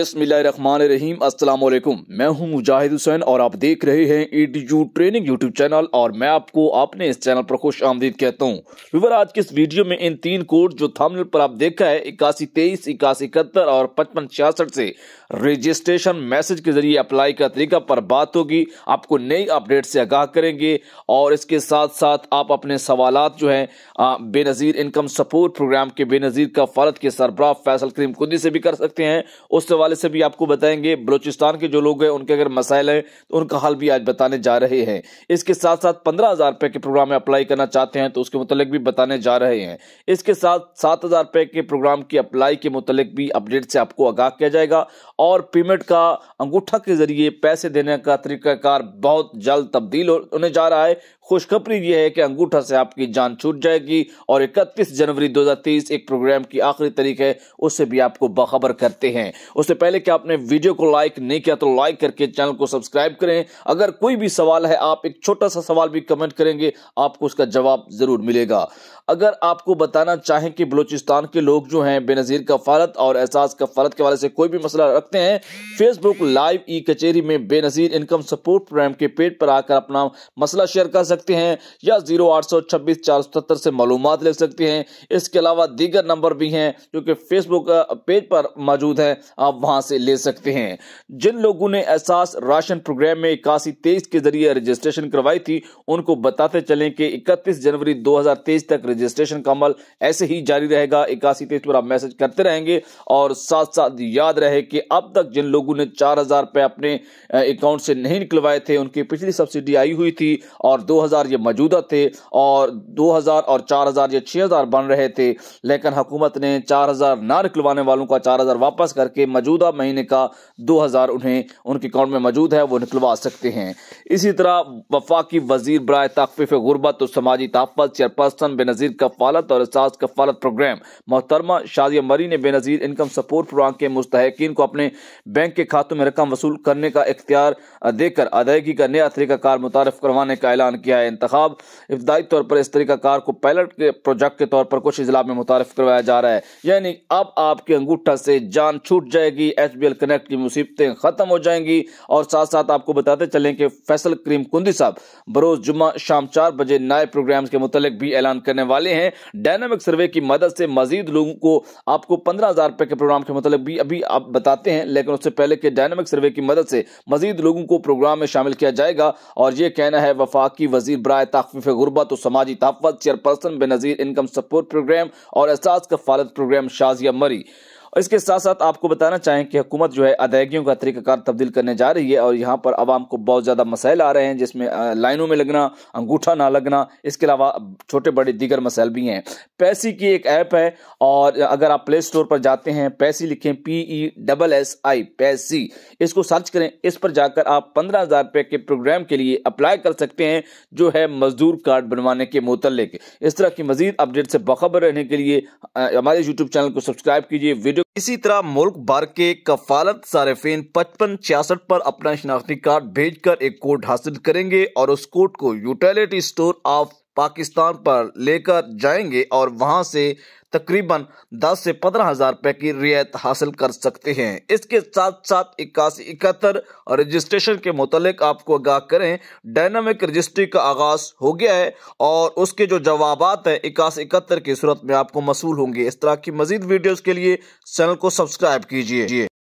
अस्सलाम वालेकुम मैं हूं मुजाहिद हुसैन और आप देख रहे हैं ई ट्रेनिंग यूट्यूब चैनल और मैं आपको अपने इस चैनल पर खुश आमदीद कहता हूं विवर आज के इस वीडियो में इन तीन कोड जो थंबनेल पर आप देखा है इक्यासी तेईस इक्यासी इकहत्तर और पचपन छियासठ से रजिस्ट्रेशन मैसेज के जरिए अप्लाई का तरीका पर बात होगी आपको नई अपडेट से आगाह करेंगे और इसके साथ साथ आप अपने सवाल जो है बेनज़ीर इनकम सपोर्ट प्रोग्राम के बेनज़ीर का फरद के सरबराह फैसल करीम खुदी से भी कर सकते हैं उस हवाले से भी आपको बताएंगे बलोचिस्तान के जो लोग हैं उनके अगर मसाइल हैं तो उनका हाल भी आज बताने जा रहे हैं इसके साथ साथ पंद्रह हज़ार रुपए के प्रोग्राम में अप्लाई करना चाहते हैं तो उसके मुतालिक भी बताने जा रहे हैं इसके साथ सात हज़ार रुपए के प्रोग्राम की अप्लाई के मुतालिक भी अपडेट से आपको आगाह किया जाएगा और पेमेंट का अंगूठा के जरिए पैसे देने का तरीकाकार बहुत जल्द तब्दील होने जा रहा है खुशखबरी यह है कि अंगूठा से आपकी जान छूट जाएगी और 31 जनवरी 2023 एक प्रोग्राम की आखिरी तारीख है उससे भी आपको बाखबर करते हैं उस उससे पहले कि आपने वीडियो को लाइक नहीं किया तो लाइक करके चैनल को सब्सक्राइब करें अगर कोई भी सवाल है आप एक छोटा सा सवाल भी कमेंट करेंगे आपको उसका जवाब जरूर मिलेगा अगर आपको बताना चाहें कि बलूचिस्तान के लोग जो हैं बेनज़ीर का फारत और एहसास का फारत के वाले से कोई भी मसला रखते हैं फेसबुक लाइव ई कचेरी में बेनज़ीर इनकम सपोर्ट प्रोग्राम के पेज पर आकर अपना मसला शेयर कर सकते हैं या जीरो आठ सौ छब्बीस चार सौ सत्तर से मालूम ले सकते हैं इसके अलावा दीगर नंबर भी हैं जो कि फेसबुक पेज पर मौजूद हैं आप वहां से ले सकते हैं जिन लोगों ने एहसास राशन प्रोग्राम में इक्यासी तेईस के जरिए रजिस्ट्रेशन करवाई थी उनको बताते चलें कि इकतीस जनवरी 2023 तक रजिस्ट्रेशन का अमल ऐसे ही जारी रहेगा इक्यासी तेईस पर आप मैसेज करते रहेंगे और साथ साथ याद रहे कि अब तक जिन लोगों ने चार हजार रुपए अपने अकाउंट से नहीं निकलवाए थे उनकी पिछली सब्सिडी आई हुई थी और दो हजार ये मौजूदा थे और दो हजार और चार हजार ये छह हजार बन रहे थे लेकिन हुकूमत ने चार हजार ना निकलवाने वालों का चार हजार वापस करके मौजूद मौजूदा महीने का दो हज़ार उन्हें उनके अकाउंट में मौजूद है वो निकलवा सकते हैं इसी तरह वफाकी वजीर बरए तकफीफ गुरबत और समाजी तहफ़त चेयरपर्सन बेनज़ीर कफालत और एहसास कफालत प्रोग्राम मोहतरमा शादिया मरी ने बेनज़ीर इनकम सपोर्ट प्रोग्राम के मुस्तकिन को अपने बैंक के खातों में रकम वसूल करने का इख्तियार देकर अदायगी का नया तरीक़ाकार मुतारफ करवाने का ऐलान किया है इंतब इब्तदाई तौर पर इस तरीक़ाकार को पायलट के प्रोजेक्ट के तौर पर कुछ इजला में मुतारफ करवाया जा रहा है यानी अब आपके अंगूठा से जान छूट जाएगी जाएगी एच बी एल कनेक्ट की मुसीबतें खत्म हो जाएंगी और साथ साथ आपको बताते चलें कि फैसल करीम कुंदी साहब बरोज जुम्मा शाम चार बजे नए प्रोग्राम के मुतलक भी ऐलान करने वाले हैं डायनामिक सर्वे की मदद से मजीद लोगों को आपको पंद्रह हजार रुपए के प्रोग्राम के मुतलक भी अभी आप बताते हैं लेकिन उससे पहले के डायनामिक सर्वे की मदद से मजीद लोगों को प्रोग्राम में शामिल किया जाएगा और यह कहना है वफाकी वजीर बर तकफीफ गुरबत और समाजी तहफ़ chairperson Benazir income support program और एहसास का फालत प्रोग्राम शाजिया मरी और इसके साथ साथ आपको बताना चाहें कि हुकूमत जो है अदायगियों का तरीक़ाकार तब्दील करने जा रही है और यहाँ पर आवाम को बहुत ज़्यादा मसाइल आ रहे हैं जिसमें लाइनों में लगना अंगूठा ना लगना इसके अलावा छोटे बड़े दीगर मसाइल भी हैं पैसी की एक ऐप है और अगर आप प्ले स्टोर पर जाते हैं पैसी लिखें P E double S I पैसी इसको सर्च करें इस पर जाकर आप पंद्रह हज़ार रुपये के प्रोग्राम के लिए अप्लाई कर सकते हैं जो है मजदूर कार्ड बनवाने के मुतलिक इस तरह की मजीद अपडेट से बखबर रहने के लिए हमारे यूट्यूब चैनल को सब्सक्राइब कीजिए वीडियो इसी तरह मुल्क भर के कफालत सार्फिन पचपन छियासठ पर अपना शनाख्ती कार्ड भेजकर एक कोड हासिल करेंगे और उस कोड को यूटिलिटी स्टोर ऑफ पाकिस्तान पर लेकर जाएंगे और वहां से तकरीबन 10 से पंद्रह हजार रुपए की रियायत हासिल कर सकते हैं इसके साथ साथ इक्यासी इकहत्तर रजिस्ट्रेशन के मुतालिक आपको आगाह करें डायनामिक रजिस्ट्री का आगाज हो गया है और उसके जो जवाब हैं इक्यासी इकहत्तर की सूरत में आपको मसूल होंगे इस तरह की मजीद वीडियोज़ के लिए चैनल को सब्सक्राइब कीजिए